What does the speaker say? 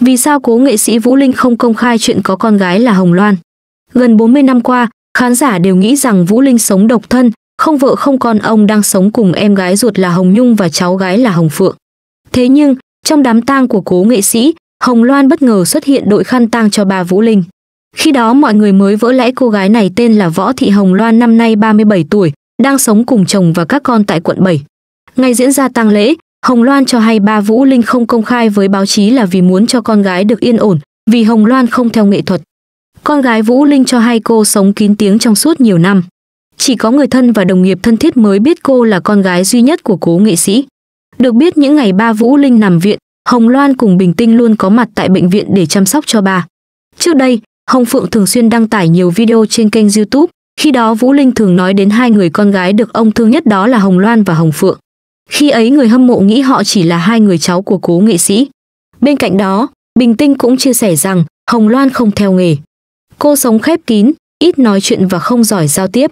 Vì sao cố nghệ sĩ Vũ Linh không công khai chuyện có con gái là Hồng Loan? Gần 40 năm qua, khán giả đều nghĩ rằng Vũ Linh sống độc thân, không vợ không con ông đang sống cùng em gái ruột là Hồng Nhung và cháu gái là Hồng Phượng. Thế nhưng, trong đám tang của cố nghệ sĩ, Hồng Loan bất ngờ xuất hiện đội khăn tang cho bà Vũ Linh. Khi đó mọi người mới vỡ lẽ cô gái này tên là Võ Thị Hồng Loan năm nay 37 tuổi, đang sống cùng chồng và các con tại quận 7. Ngày diễn ra tang lễ, Hồng Loan cho hay ba Vũ Linh không công khai với báo chí là vì muốn cho con gái được yên ổn, vì Hồng Loan không theo nghệ thuật. Con gái Vũ Linh cho hay cô sống kín tiếng trong suốt nhiều năm. Chỉ có người thân và đồng nghiệp thân thiết mới biết cô là con gái duy nhất của cố nghệ sĩ. Được biết những ngày ba Vũ Linh nằm viện, Hồng Loan cùng Bình Tinh luôn có mặt tại bệnh viện để chăm sóc cho bà. Trước đây, Hồng Phượng thường xuyên đăng tải nhiều video trên kênh YouTube, khi đó Vũ Linh thường nói đến hai người con gái được ông thương nhất đó là Hồng Loan và Hồng Phượng. Khi ấy người hâm mộ nghĩ họ chỉ là hai người cháu của cố nghệ sĩ. Bên cạnh đó, Bình Tinh cũng chia sẻ rằng Hồng Loan không theo nghề. Cô sống khép kín, ít nói chuyện và không giỏi giao tiếp,